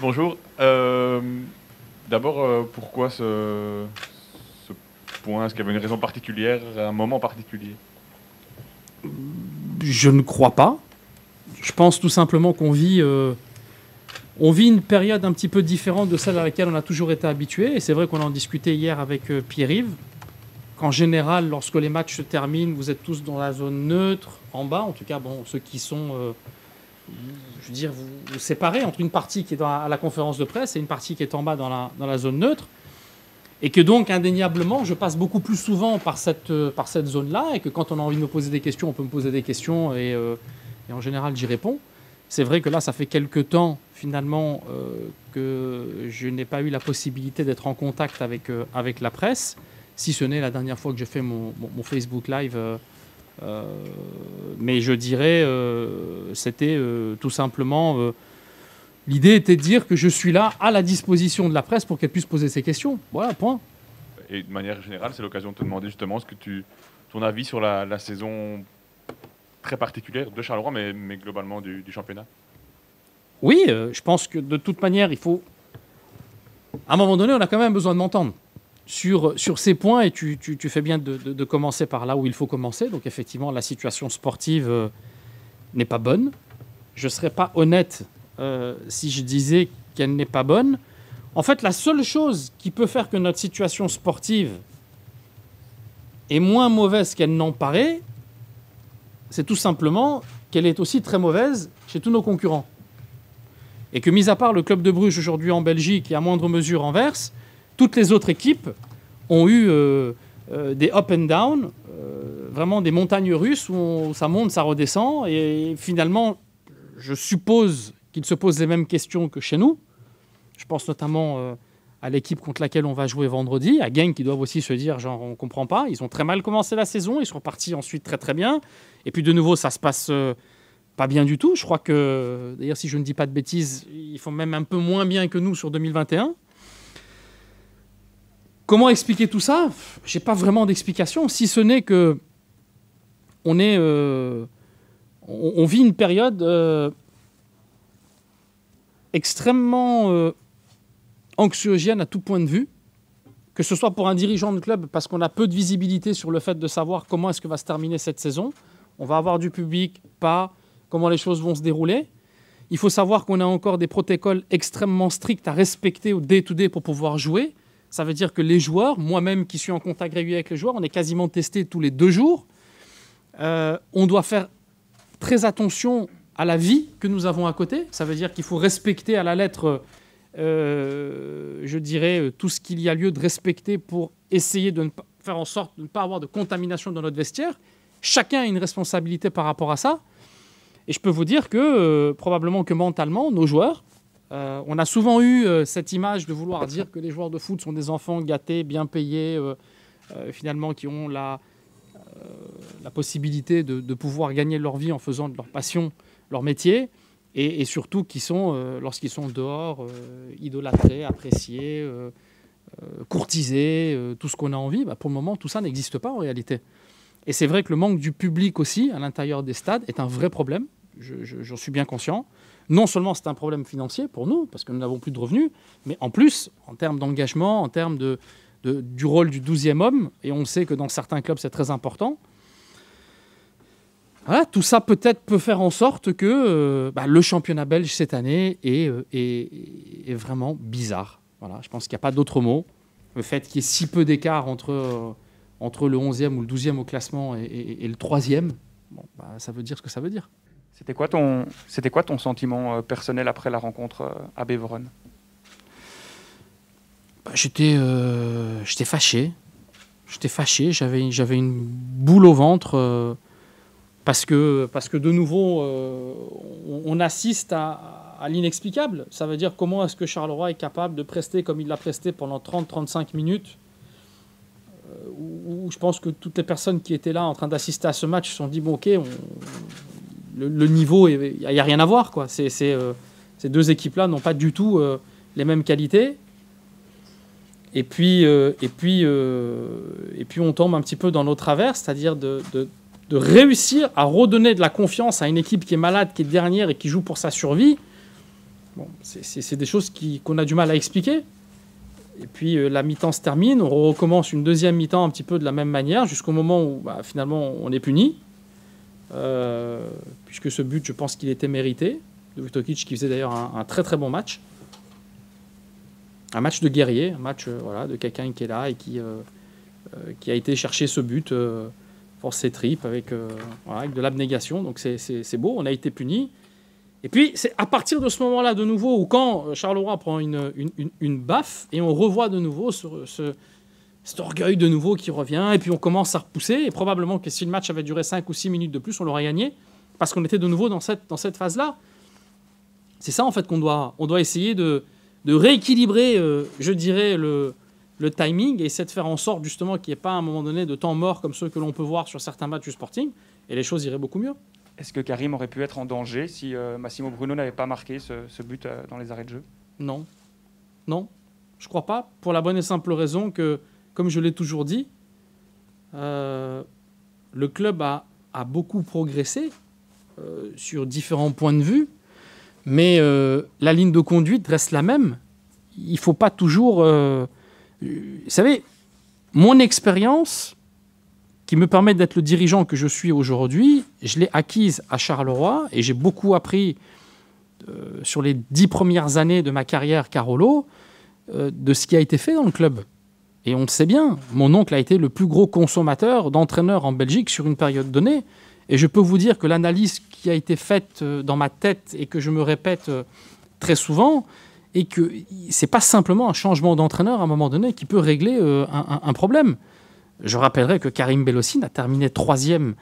bonjour. Euh, d'abord, euh, pourquoi ce, point Est-ce qu'il y avait une raison particulière, un moment particulier Je ne crois pas. Je pense tout simplement qu'on vit, euh, vit une période un petit peu différente de celle à laquelle on a toujours été habitué. Et c'est vrai qu'on en discuté hier avec Pierre-Yves. qu'en général, lorsque les matchs se terminent, vous êtes tous dans la zone neutre, en bas, en tout cas, bon, ceux qui sont je veux dire, vous, séparez entre une partie qui est dans à la conférence de presse et une partie qui est en bas dans la, dans la zone neutre. Et que donc, indéniablement, je passe beaucoup plus souvent par cette, euh, par cette zone-là, et que quand on a envie de me poser des questions, on peut me poser des questions, et, euh, et en général, j'y réponds. C'est vrai que là, ça fait quelques temps, finalement, euh, que je n'ai pas eu la possibilité d'être en contact avec, avec la presse, si ce n'est la dernière fois que j'ai fait mon, mon, Facebook Live euh, mais je dirais, euh, c'était euh, tout simplement... L'idée était de dire que je suis là à la disposition de la presse pour qu'elle puisse poser ses questions. Voilà, point. Et de manière générale, c'est l'occasion de te demander justement ce que tu, ton avis sur la, saison très particulière de Charleroi, mais, mais globalement du, championnat. Oui, je pense que de toute manière, il faut. À un moment donné, on a quand même besoin de m'entendre sur, ces points, et tu, fais bien de, commencer par là où il faut commencer. Donc effectivement, la situation sportive euh, n'est pas bonne. Je ne serais pas honnête euh, si je disais qu'elle n'est pas bonne. En fait, la seule chose qui peut faire que notre situation sportive est moins mauvaise qu'elle n'en paraît, c'est tout simplement qu'elle est aussi très mauvaise chez tous nos concurrents. Et que, mis à part le club de Bruges aujourd'hui en Belgique et à moindre mesure en toutes les autres équipes ont eu euh, euh, des up and down, euh, vraiment des montagnes russes où, ça monte, ça redescend. Et finalement, je suppose qu'ils se posent les mêmes questions que chez nous. Je pense notamment à l'équipe contre laquelle on va jouer vendredi, à Genk, qui doivent aussi se dire, genre, on comprend pas, ils ont très mal commencé la saison, ils sont partis ensuite très très bien, et puis de nouveau, ça se passe pas bien du tout. Je crois que, d'ailleurs, si je ne dis pas de bêtises, ils font même un peu moins bien que nous sur 2021. Comment expliquer tout ça J'ai pas vraiment d'explication, si ce n'est que on est, euh, on, vit une période euh, extrêmement euh, anxiogène à tout point de vue, que ce soit pour un dirigeant de club parce qu'on a peu de visibilité sur le fait de savoir comment est-ce que va se terminer cette saison, on va avoir du public, pas, comment les choses vont se dérouler. Il faut savoir qu'on a encore des protocoles extrêmement stricts à respecter au day to -day pour pouvoir jouer. Ça veut dire que les joueurs, moi-même qui suis en contact régulier avec les joueurs, on est quasiment testé tous les deux jours. Euh, on doit faire très attention à la vie que nous avons à côté. Ça veut dire qu'il faut respecter à la lettre, euh, je dirais, tout ce qu'il y a lieu de respecter pour essayer de ne pas, faire en sorte de ne pas avoir de contamination dans notre vestiaire. Chacun a une responsabilité par rapport à ça. Et je peux vous dire que euh, probablement que mentalement, nos joueurs, euh, on a souvent eu euh, cette image de vouloir dire que les joueurs de foot sont des enfants gâtés, bien payés, euh, finalement qui ont la, possibilité de, pouvoir gagner leur vie en faisant de leur passion leur métier, et, surtout qui sont, lorsqu'ils sont dehors, idolâtrés, appréciés, courtisés, tout ce qu'on a envie. Bah, pour le moment, tout ça n'existe pas en réalité. Et c'est vrai que le manque du public aussi à l'intérieur des stades est un vrai problème, j'en suis bien conscient non seulement c'est un problème financier pour nous, parce que nous n'avons plus de revenus, mais en plus, en termes d'engagement, en termes de, du rôle du douzième homme, et on sait que dans certains clubs c'est très important, tout ça peut-être peut faire en sorte que euh, bah, le championnat belge cette année euh, est, vraiment bizarre. Voilà, je pense qu'il n'y a pas d'autre mot. Le fait qu'il y ait si peu d'écart entre, euh, entre le 11e ou le 12e au classement et, le 3e, bon, bah, ça veut dire ce que ça veut dire. C'était quoi ton, c'était quoi ton sentiment euh, personnel après la rencontre euh, à Beveron bah, J'étais, euh, j'étais fâché. J'étais fâché. J'avais, j'avais une boule au ventre parce que, parce que de nouveau, on, assiste à, l'inexplicable. Ça veut dire comment est-ce que Charleroi est capable de prester comme il l'a presté pendant 30-35 minutes où, je pense que toutes les personnes qui étaient là en train d'assister à ce match se sont dit bon ok on, le, niveau, il n'y a rien à voir. Quoi. Euh, ces deux équipes-là n'ont pas du tout euh, les mêmes qualités. Et puis, euh, et, puis, et puis, on tombe un petit peu dans nos travers, c'est-à-dire de, réussir à redonner de la confiance à une équipe qui est malade, qui est dernière et qui joue pour sa survie. c'est des choses qu'on a du mal à expliquer. Et puis la mi-temps se termine, on recommence une deuxième mi-temps un petit peu de la même manière, jusqu'au moment où bah, finalement on est puni. Euh, puisque ce but, je pense qu'il était mérité. De qui faisait d'ailleurs un, très très bon match. Un match de guerrier, un match euh, voilà, de quelqu'un qui est là et qui, euh, qui a été chercher ce but pour ses tripes avec, de l'abnégation. Donc c'est beau, on a été puni. Et puis c'est à partir de ce moment-là de nouveau, ou quand Charleroi prend une, une, baffe et on revoit de nouveau ce cet orgueil de nouveau qui revient, et puis on commence à repousser, et probablement que si le match avait duré 5 ou 6 minutes de plus, on l'aurait gagné, parce qu'on était de nouveau dans cette, dans cette phase-là. C'est ça en fait qu'on doit, on doit essayer de, de rééquilibrer, euh, je dirais, le, le timing, et essayer de faire en sorte justement qu'il n'y ait pas à un moment donné de temps mort comme ceux que l'on peut voir sur certains matchs du sporting, et les choses iraient beaucoup mieux. Est-ce que Karim aurait pu être en danger si euh, Massimo Bruno n'avait pas marqué ce, but euh, dans les arrêts de jeu Non. Non. Je crois pas, pour la bonne et simple raison que comme je l'ai toujours dit, euh, le club a, beaucoup progressé euh, sur différents points de vue, mais euh, la ligne de conduite reste la même. Il ne faut pas toujours... vous savez, mon expérience qui me permet d'être le dirigeant que je suis aujourd'hui, je l'ai acquise à Charleroi et j'ai beaucoup appris sur les dix premières années de ma carrière Carolo de ce qui a été fait dans le club. Et on le sait bien, mon oncle a été le plus gros consommateur d'entraîneurs en Belgique sur une période donnée. Et je peux vous dire que l'analyse qui a été faite euh, dans ma tête et que je me répète euh, très souvent, et que c'est pas simplement un changement d'entraîneur à un moment donné qui peut régler euh, un, problème. Je rappellerai que Karim Bellossine a terminé troisième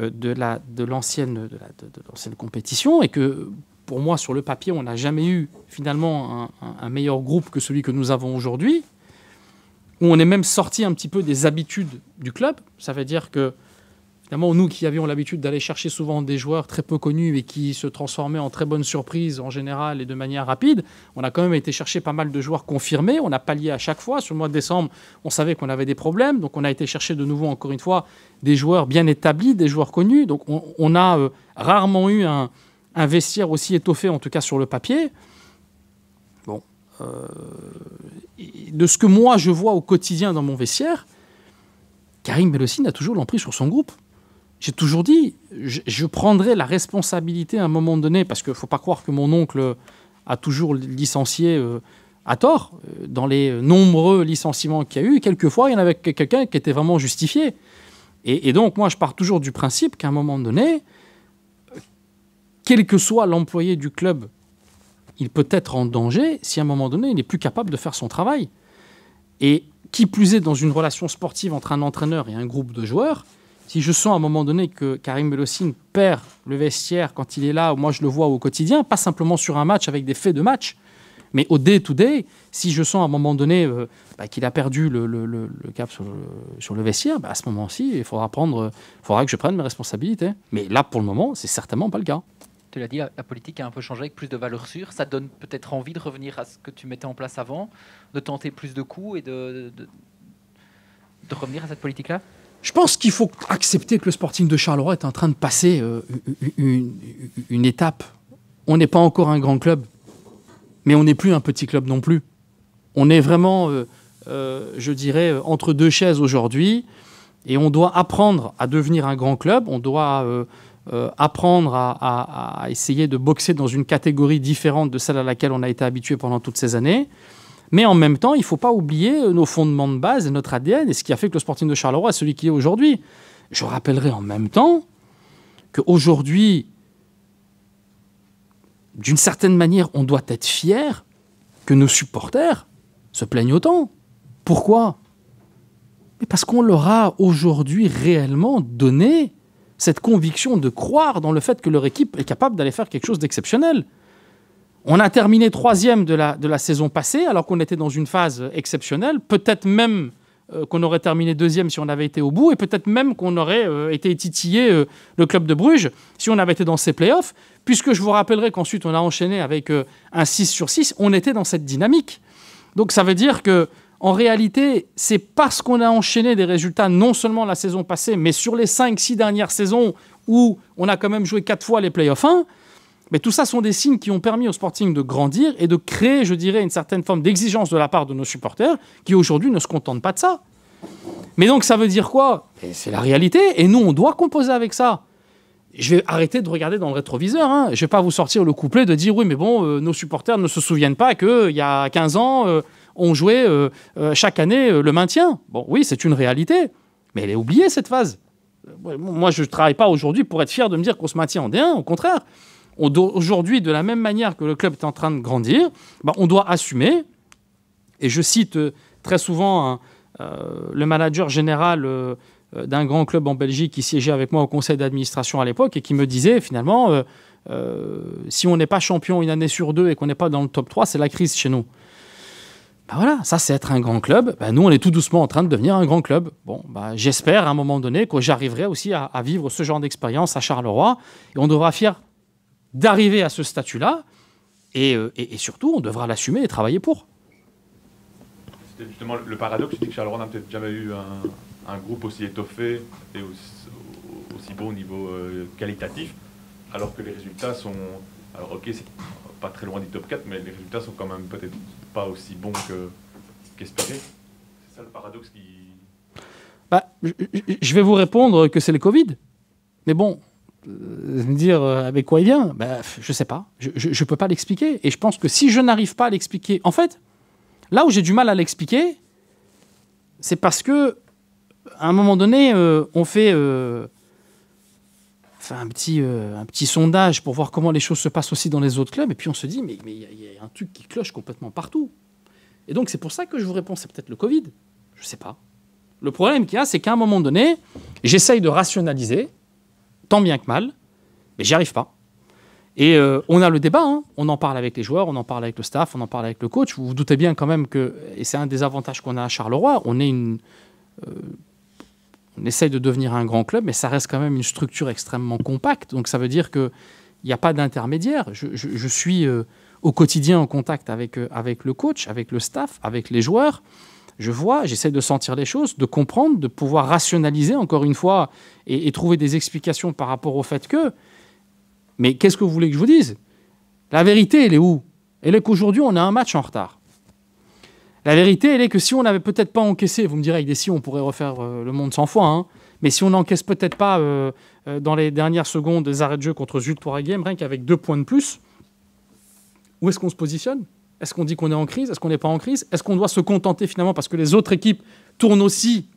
de la de l'ancienne de, compétition et que pour moi sur le papier on n'a jamais eu finalement un meilleur groupe que celui que nous avons aujourd'hui où on est même sorti un petit peu des habitudes du club. Ça veut dire que, finalement, nous qui avions l'habitude d'aller chercher souvent des joueurs très peu connus et qui se transformaient en très bonnes surprises en général et de manière rapide, on a quand même été chercher pas mal de joueurs confirmés. On a pallié à chaque fois. Sur le mois de décembre, on savait qu'on avait des problèmes. Donc, on a été chercher de nouveau, encore une fois, des joueurs bien établis, des joueurs connus. Donc, on, a euh, rarement eu un, un vestiaire aussi étoffé, en tout cas sur le papier. Bon, euh, de ce que moi je vois au quotidien dans mon vestiaire, Karim Bellocine a toujours l'emprise sur son groupe. J'ai toujours dit, je, prendrai la responsabilité à un moment donné, parce qu'il ne faut pas croire que mon oncle a toujours licencié euh, à tort. Euh, dans les nombreux licenciements qu'il y a eu, quelquefois, il y en avait quelqu'un qui était vraiment justifié. et, donc, moi, je pars toujours du principe qu'à un moment donné, quel que soit l'employé du club il peut être en danger si à un moment donné, il n'est plus capable de faire son travail. Et qui plus est, dans une relation sportive entre un entraîneur et un groupe de joueurs, si je sens à un moment donné que Karim Belossine perd le vestiaire quand il est là, moi je le vois au quotidien, pas simplement sur un match avec des faits de match, mais au day-to-day, si je sens à un moment donné euh, bah, qu'il a perdu le, cap sur, le, vestiaire, bah, à ce moment-ci, il faudra, euh, faudra que je prenne mes responsabilités. Mais là, pour le moment, c'est certainement pas le cas tu l'as dit, la, politique a un peu changé avec plus de valeurs sûres. Ça donne peut-être envie de revenir à ce que tu mettais en place avant, de tenter plus de coups et de, de, revenir à cette politique-là je pense qu'il faut accepter que le Sporting de Charleroi est en train de passer euh, une, étape. On n'est pas encore un grand club, mais on n'est plus un petit club non plus. On est vraiment, euh, euh, je dirais, entre deux chaises aujourd'hui, et on doit apprendre à devenir un grand club. On doit euh, apprendre à, essayer de boxer dans une catégorie différente de celle à laquelle on a été habitué pendant toutes ces années. Mais en même temps, il ne faut pas oublier nos fondements de base et notre ADN et ce qui a fait que le Sporting de Charleroi est celui qui est aujourd'hui. Je rappellerai en même temps qu'aujourd'hui, d'une certaine manière, on doit être fier que nos supporters se plaignent autant. Pourquoi Mais parce qu'on leur a aujourd'hui réellement donné cette conviction de croire dans le fait que leur équipe est capable d'aller faire quelque chose d'exceptionnel. On a terminé troisième de la, de la saison passée, alors qu'on était dans une phase exceptionnelle, peut-être même euh, qu'on aurait terminé deuxième si on avait été au bout, et peut-être même qu'on aurait euh, été titillé euh, le club de Bruges si on avait été dans ces playoffs, puisque je vous rappellerai qu'ensuite on a enchaîné avec un 6 sur 6, on était dans cette dynamique. Donc ça veut dire que en réalité, c'est parce qu'on a enchaîné des résultats non seulement la saison passée, mais sur les 5-6 dernières saisons où on a quand même joué 4 fois les playoffs 1, mais tout ça sont des signes qui ont permis au Sporting de grandir et de créer, je dirais, une certaine forme d'exigence de la part de nos supporters qui aujourd'hui ne se contentent pas de ça. Mais donc ça veut dire quoi eh, C'est la réalité et nous on doit composer avec ça. Je vais arrêter de regarder dans le rétroviseur. Hein. Je ne vais pas vous sortir le couplet de dire oui mais bon, euh, nos supporters ne se souviennent pas qu'il y a 15 ans... Euh, on jouait euh, euh, chaque année euh, le maintien. Bon, oui, c'est une réalité, mais elle est oubliée cette phase. Moi, je ne travaille pas aujourd'hui pour être fier de me dire qu'on se maintient en D1, au contraire. Aujourd'hui, de la même manière que le club est en train de grandir, bah, on doit assumer, et je cite très souvent le manager général d'un grand club en Belgique qui siégeait avec moi au conseil d'administration à l'époque et qui me disait finalement, si on n'est pas champion une année sur deux et qu'on n'est pas dans le top 3, c'est la crise chez nous. Bah voilà, ça c'est être un grand club. Bah, nous, on est tout doucement en train de devenir un grand club. Bon, bah, j'espère à un moment donné que j'arriverai aussi à, vivre ce genre d'expérience à Charleroi. Et on devra fier d'arriver à ce statut-là. Et, euh, surtout, on devra l'assumer et travailler pour. C'était justement le paradoxe, c'est que Charleroi n'a peut-être jamais eu un, groupe aussi étoffé et aussi, beau au niveau euh, qualitatif, alors que les résultats sont... Alors ok, c'est pas très loin du top 4, mais les résultats sont quand même peut-être pas aussi bons qu'espérés. c'est ça le paradoxe qui. Bah, je vais vous répondre que c'est le Covid. Mais bon, euh, dire euh, avec quoi il vient, bah, je ne sais pas. Je ne peux pas l'expliquer. Et je pense que si je n'arrive pas à l'expliquer, en fait, là où j'ai du mal à l'expliquer, c'est parce que à un moment donné, euh, on fait un, petit, euh, un petit sondage pour voir comment les choses se passent aussi dans les autres clubs. Et puis on se dit, mais il mais y, y, a un truc qui cloche complètement partout. Et donc c'est pour ça que je vous réponds, c'est peut-être le Covid. Je ne sais pas. Le problème qu'il y a, c'est qu'à un moment donné, j'essaye de rationaliser, tant bien que mal, mais j'y arrive pas. Et euh, on a le débat, hein. on en parle avec les joueurs, on en parle avec le staff, on en parle avec le coach. Vous vous doutez bien quand même que, et c'est un des avantages qu'on a à Charleroi, on est une, euh, on essaye de devenir un grand club, mais ça reste quand même une structure extrêmement compacte. Donc ça veut dire qu'il n'y a pas d'intermédiaire. Je, suis euh, au quotidien en contact avec, euh, avec le coach, avec le staff, avec les joueurs. Je vois, j'essaie de sentir les choses, de comprendre, de pouvoir rationaliser encore une fois et trouver des explications par rapport au fait que. Mais qu'est-ce que vous voulez que je vous dise La vérité, elle est où Elle est qu'aujourd'hui, on a un match en retard. La vérité, elle est que si on n'avait peut-être pas encaissé, vous me direz avec des si, on pourrait refaire euh, le monde 100 fois, hein, mais si on n'encaisse peut-être pas euh, euh, dans les dernières secondes des arrêts de jeu contre Jules Game, rien qu'avec deux points de plus, où est-ce qu'on se positionne Est-ce qu'on dit qu'on est en crise Est-ce qu'on n'est pas en crise Est-ce qu'on doit se contenter finalement parce que les autres équipes tournent aussi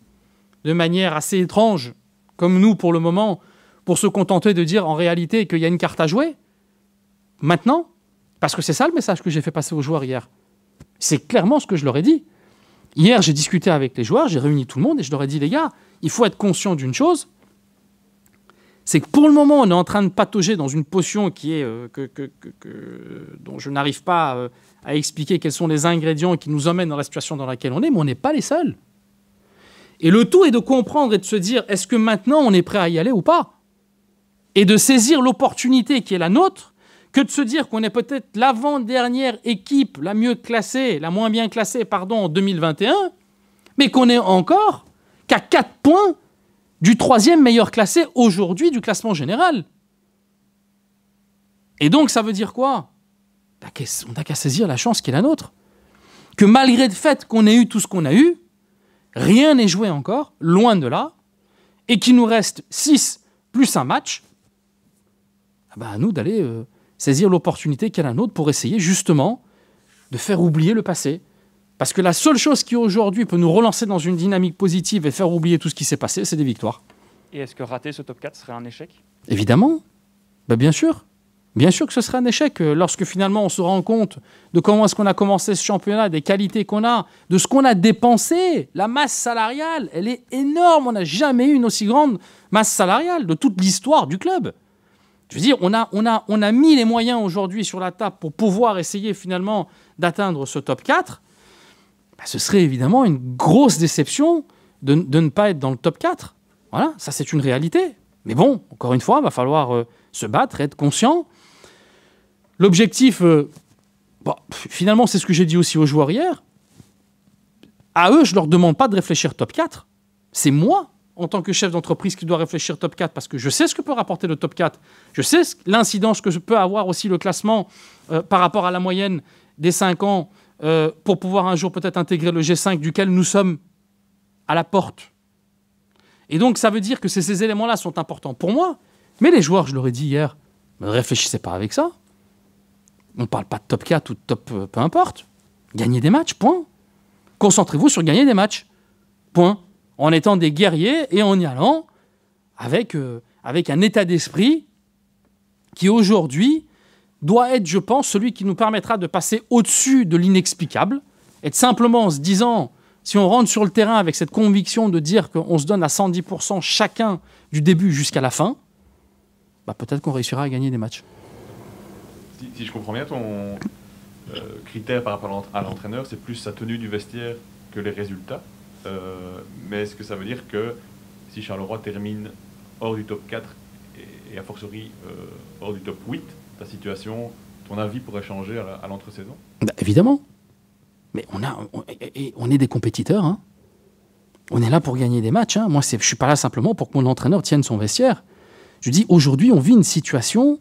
de manière assez étrange, comme nous pour le moment, pour se contenter de dire en réalité qu'il y a une carte à jouer Maintenant Parce que c'est ça le message que j'ai fait passer aux joueurs hier. C'est clairement ce que je leur ai dit. Hier, j'ai discuté avec les joueurs, j'ai réuni tout le monde et je leur ai dit, les gars, il faut être conscient d'une chose, c'est que pour le moment, on est en train de patauger dans une potion qui est, euh, dont je n'arrive pas euh, à expliquer quels sont les ingrédients qui nous emmènent dans la situation dans laquelle on est, mais on n'est pas les seuls. Et le tout est de comprendre et de se dire, est-ce que maintenant on est prêt à y aller ou pas Et de saisir l'opportunité qui est la nôtre que de se dire qu'on est peut-être l'avant-dernière équipe, la mieux classée, la moins bien classée, pardon, en 2021, mais qu'on est encore qu'à 4 points du troisième meilleur classé aujourd'hui du classement général. Et donc, ça veut dire quoi bah, On n'a qu'à saisir la chance qui est la nôtre. Que malgré le fait qu'on ait eu tout ce qu'on a eu, rien n'est joué encore, loin de là, et qu'il nous reste 6 plus un match, ah bah, à nous d'aller euh, saisir l'opportunité qu'elle a la nôtre pour essayer justement de faire oublier le passé. Parce que la seule chose qui aujourd'hui peut nous relancer dans une dynamique positive et faire oublier tout ce qui s'est passé, c'est des victoires. Et est-ce que rater ce top 4 serait un échec Évidemment. Ben, bien sûr. Bien sûr que ce serait un échec euh, lorsque finalement on se rend compte de comment est-ce qu'on a commencé ce championnat, des qualités qu'on a, de ce qu'on a dépensé. La masse salariale, elle est énorme. On n'a jamais eu une aussi grande masse salariale de toute l'histoire du club. Je veux dire, on a, on a, on a mis les moyens aujourd'hui sur la table pour pouvoir essayer finalement d'atteindre ce top 4. Bah, ce serait évidemment une grosse déception de, ne pas être dans le top 4. Voilà, ça c'est une réalité. Mais bon, encore une fois, il va falloir euh, se battre, être conscient. L'objectif, euh, bah, finalement, c'est ce que j'ai dit aussi aux joueurs hier. À eux, je ne leur demande pas de réfléchir top 4. C'est moi en tant que chef d'entreprise qui doit réfléchir top 4 parce que je sais ce que peut rapporter le top 4, je sais l'incidence que peut avoir aussi le classement euh, par rapport à la moyenne des 5 ans euh, pour pouvoir un jour peut-être intégrer le G5 duquel nous sommes à la porte. Et donc ça veut dire que ces éléments-là sont importants pour moi, mais les joueurs, je l'aurais dit hier, ne réfléchissez pas avec ça. On ne parle pas de top 4 ou de top euh, peu importe. Gagnez des matchs, point. Concentrez-vous sur gagner des matchs, point en étant des guerriers et en y allant avec, euh, avec un état d'esprit qui aujourd'hui doit être, je pense, celui qui nous permettra de passer au-dessus de l'inexplicable et de simplement en se disant, si on rentre sur le terrain avec cette conviction de dire qu'on se donne à 110% chacun du début jusqu'à la fin, bah, peut-être qu'on réussira à gagner des matchs. Si, je comprends bien, ton euh, critère par rapport à l'entraîneur, c'est plus sa tenue du vestiaire que les résultats euh, mais est-ce que ça veut dire que si Charleroi termine hors du top 4 et, a fortiori euh, hors du top 8, ta situation, ton avis pourrait changer à l'entre-saison bah, Évidemment. Mais on, a, on, on est des compétiteurs. Hein. On est là pour gagner des matchs. Hein. Moi, je ne suis pas là simplement pour que mon entraîneur tienne son vestiaire. Je dis, aujourd'hui, on vit une situation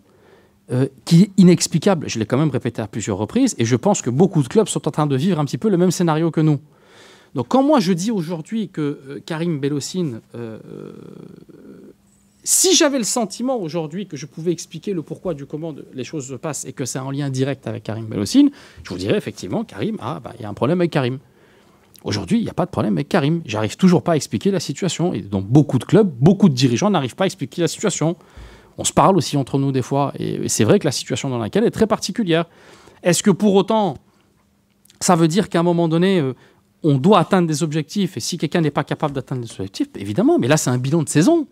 euh, qui est inexplicable. Je l'ai quand même répété à plusieurs reprises. Et je pense que beaucoup de clubs sont en train de vivre un petit peu le même scénario que nous. Donc quand moi je dis aujourd'hui que euh, Karim Bellocine, euh, euh, si j'avais le sentiment aujourd'hui que je pouvais expliquer le pourquoi du comment les choses se passent et que c'est en lien direct avec Karim Bellocine, je vous dirais effectivement, Karim, ah bah, il y a un problème avec Karim. Aujourd'hui, il n'y a pas de problème avec Karim. J'arrive toujours pas à expliquer la situation. Et donc, beaucoup de clubs, beaucoup de dirigeants n'arrivent pas à expliquer la situation. On se parle aussi entre nous des fois. Et, c'est vrai que la situation dans laquelle est très particulière. Est-ce que pour autant, ça veut dire qu'à un moment donné, on doit atteindre des objectifs. Et si quelqu'un n'est pas capable d'atteindre des objectifs, évidemment, mais là, c'est un bilan de saison.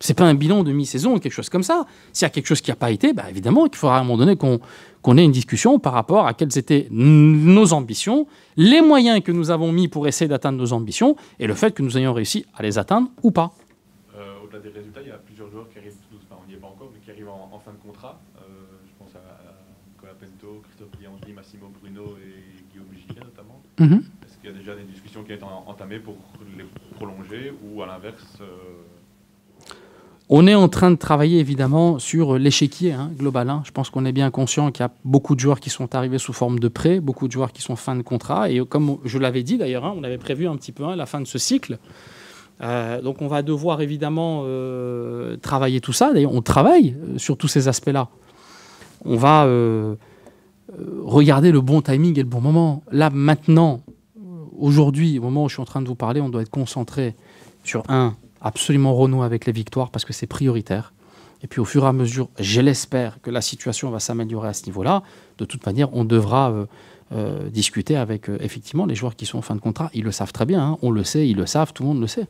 C'est pas un bilan de mi-saison ou quelque chose comme ça. S'il y a quelque chose qui n'a pas été, bah, évidemment qu'il faudra à un moment donné qu'on ait une discussion par rapport à quelles étaient nos ambitions, les moyens que nous avons mis pour essayer d'atteindre nos ambitions et le fait que nous ayons réussi à les atteindre ou pas. Euh, au-delà des résultats, il y a plusieurs joueurs qui arrivent, on n'y est pas encore, mais qui arrivent en, fin de contrat. Euh, je pense à, Nicolas Pento, Massimo Bruno et Guillaume Gilles, notamment. Mm-hmm il y a déjà des discussions qui ont été entamées pour les prolonger ou à l'inverse euh, on est en train de travailler évidemment sur l'échiquier hein, global. Hein. Je pense qu'on est bien conscient qu'il y a beaucoup de joueurs qui sont arrivés sous forme de prêt, beaucoup de joueurs qui sont fin de contrat. Et comme je l'avais dit d'ailleurs, hein, on avait prévu un petit peu la fin de ce cycle. Euh, donc on va devoir évidemment euh, travailler tout ça. D'ailleurs, on travaille sur tous ces aspects-là. On va regarder le bon timing et le bon moment. Là, maintenant, aujourd'hui, au moment où je suis en train de vous parler, on doit être concentré sur un, absolument renault avec les victoires parce que c'est prioritaire. Et puis au fur et à mesure, je l'espère que la situation va s'améliorer à ce niveau-là. De toute manière, on devra euh, euh, discuter avec euh, effectivement les joueurs qui sont en fin de contrat. Ils le savent très bien, hein. on le sait, ils le savent, tout le monde le sait.